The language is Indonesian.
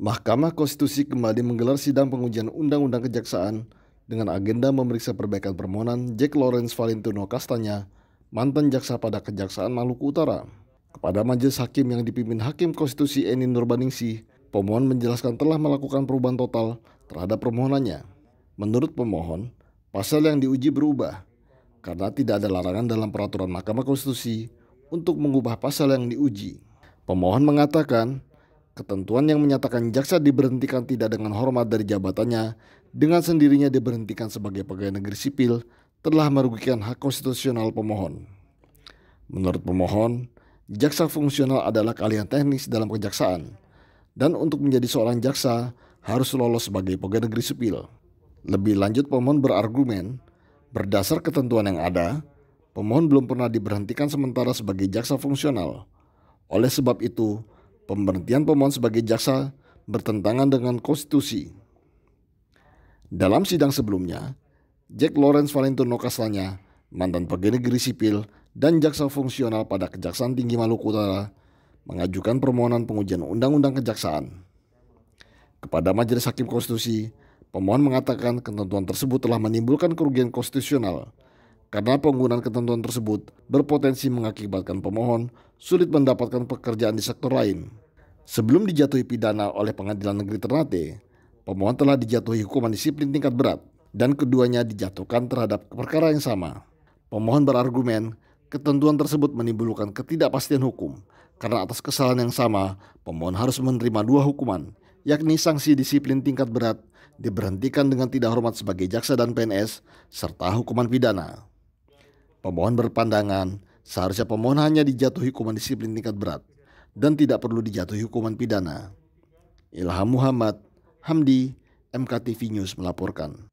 Mahkamah Konstitusi kembali menggelar sidang pengujian Undang-Undang Kejaksaan dengan agenda memeriksa perbaikan permohonan Jack Lawrence Valentino Kastanya, mantan jaksa pada Kejaksaan Maluku Utara. Kepada majelis hakim yang dipimpin Hakim Konstitusi Eni Nurbaningsih, pemohon menjelaskan telah melakukan perubahan total terhadap permohonannya. Menurut pemohon, pasal yang diuji berubah karena tidak ada larangan dalam peraturan Mahkamah Konstitusi untuk mengubah pasal yang diuji. Pemohon mengatakan Ketentuan yang menyatakan jaksa diberhentikan tidak dengan hormat dari jabatannya, dengan sendirinya diberhentikan sebagai pegawai negeri sipil, telah merugikan hak konstitusional pemohon. Menurut pemohon, jaksa fungsional adalah keahlian teknis dalam kejaksaan, dan untuk menjadi seorang jaksa harus lolos sebagai pegawai negeri sipil. Lebih lanjut, pemohon berargumen, berdasar ketentuan yang ada, pemohon belum pernah diberhentikan sementara sebagai jaksa fungsional. Oleh sebab itu, pemberhentian pemohon sebagai jaksa bertentangan dengan konstitusi. Dalam sidang sebelumnya, Jack Lawrence Valentino Kaslanya, mantan pegawai negeri sipil dan jaksa fungsional pada Kejaksaan Tinggi Maluku Utara, mengajukan permohonan pengujian Undang-Undang Kejaksaan. Kepada Majelis Hakim Konstitusi, pemohon mengatakan ketentuan tersebut telah menimbulkan kerugian konstitusional karena penggunaan ketentuan tersebut berpotensi mengakibatkan pemohon sulit mendapatkan pekerjaan di sektor lain. Sebelum dijatuhi pidana oleh pengadilan negeri Ternate, pemohon telah dijatuhi hukuman disiplin tingkat berat dan keduanya dijatuhkan terhadap perkara yang sama. Pemohon berargumen ketentuan tersebut menimbulkan ketidakpastian hukum karena atas kesalahan yang sama pemohon harus menerima dua hukuman yakni sanksi disiplin tingkat berat diberhentikan dengan tidak hormat sebagai jaksa dan PNS serta hukuman pidana. Pemohon berpandangan seharusnya pemohon hanya dijatuhi hukuman disiplin tingkat berat dan tidak perlu dijatuhi hukuman pidana. Ilham Muhammad, Hamdi, MKTV News melaporkan.